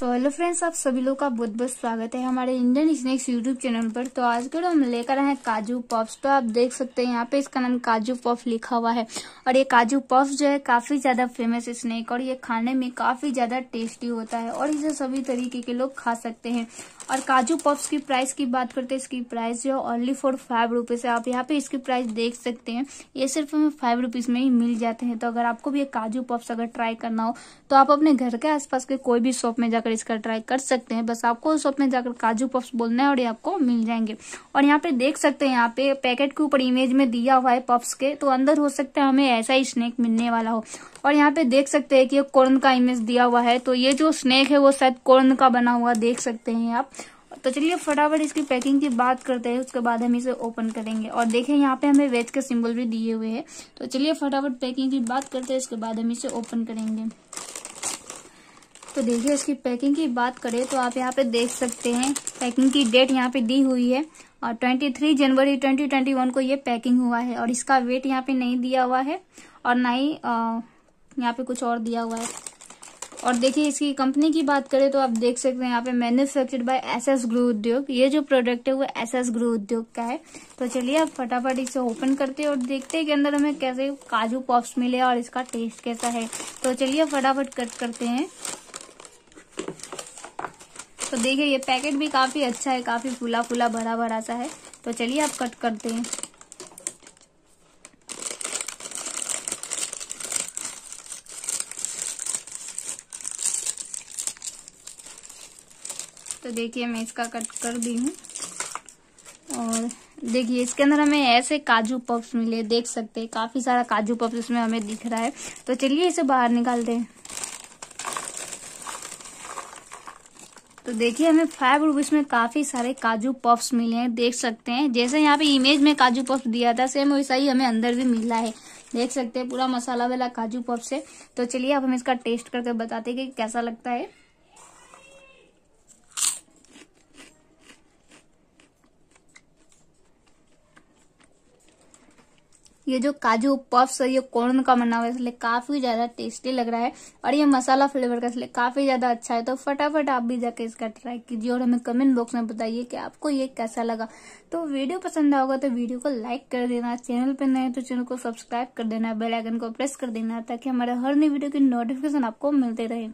तो hello friends आप सभी लोग का बहुत बहुत स्वागत है हमारे इंडियन स्नैक्स यूट्यूब चैनल पर तो आज के हम लेकर आए हैं काजू पॉप्स तो आप देख सकते हैं यहाँ पे इसका नाम काजू पॉप लिखा हुआ है और ये काजू पॉप जो है काफी ज्यादा फेमस स्नैक और ये खाने में काफी ज्यादा टेस्टी होता है और इसे सभी तरीके के लोग खा सकते हैं और काजू पॉप्स की प्राइस की बात करते हैं इसकी प्राइस जो है ओनली फॉर फाइव रुपीज है आप यहाँ पे इसकी प्राइस देख सकते हैं ये सिर्फ हमें फाइव रुपीज में ही मिल जाते हैं तो अगर आपको भी ये काजू पॉप अगर ट्राई करना हो तो आप अपने घर के आसपास के कोई भी शॉप में जाकर जाकर इसका ट्राई कर सकते हैं बस आपको शॉप में जाकर काजू पफ्स बोलना है और ये आपको मिल जाएंगे और यहाँ पे देख सकते हैं यहाँ पे पैकेट के ऊपर इमेज में दिया हुआ है पफ्स के तो अंदर हो सकता है हमें ऐसा ही स्नैक मिलने वाला हो और यहाँ पे देख सकते हैं कि कोर्न का इमेज दिया हुआ है तो ये जो स्नैक है वो शायद कॉर्न का बना हुआ देख सकते हैं आप तो चलिए फटाफट इसकी पैकिंग की बात करते हैं उसके बाद हम इसे ओपन करेंगे और देखें यहाँ पे हमें वेज के सिंबल भी दिए हुए हैं तो चलिए फटाफट पैकिंग की बात करते हैं इसके बाद हम इसे ओपन करेंगे तो देखिए इसकी पैकिंग की बात करें तो आप यहाँ पे देख सकते हैं पैकिंग की डेट यहाँ पे दी हुई है और 23 जनवरी 2021 को ये पैकिंग हुआ है और इसका वेट यहाँ पे नहीं दिया हुआ है और ना ही यहाँ पे कुछ और दिया हुआ है और देखिए इसकी कंपनी की बात करें तो आप देख सकते हैं यहाँ पे मैन्युफैक्चर्ड बाय एसएस गृह उद्योग ये जो प्रोडक्ट है वो एसएस गृह उद्योग का है तो चलिए आप फटाफट इसे ओपन करते हैं और देखते हैं कि अंदर हमें कैसे काजू पॉप्स मिले और इसका टेस्ट कैसा है तो चलिए फटाफट कट करते हैं तो देखिए ये पैकेट भी काफी अच्छा है काफी फूला फूला भरा भरा सा है तो चलिए आप कट करते हैं तो देखिए मैं इसका कट कर दी हूँ और देखिए इसके अंदर हमें ऐसे काजू पफ्स मिले देख सकते हैं काफी सारा काजू पफ्स इसमें हमें दिख रहा है तो चलिए इसे बाहर निकालते हैं तो देखिए हमें फाइव रुपीज़ में काफ़ी सारे काजू पफ्स मिले हैं देख सकते हैं जैसे यहाँ पे इमेज में काजू पफ दिया था सेम वैसा ही हमें अंदर भी मिला है देख सकते हैं पूरा मसाला वाला काजू पफ से तो चलिए अब हम इसका टेस्ट करके बताते हैं कि कैसा लगता है ये जो काजू पफ्स है ये कॉर्न का बना हुआ है इसलिए काफी ज्यादा टेस्टी लग रहा है और ये मसाला फ्लेवर का इसलिए काफी ज्यादा अच्छा है तो फटाफट आप भी जाके इसका ट्राई कीजिए और हमें कमेंट बॉक्स में बताइए कि आपको ये कैसा लगा तो वीडियो पसंद आओगे तो वीडियो को लाइक कर देना चैनल पर नए तो चैनल को सब्सक्राइब कर देना बेलाइकन को प्रेस कर देना ताकि हमारे हर नई वीडियो की नोटिफिकेशन आपको मिलते रहे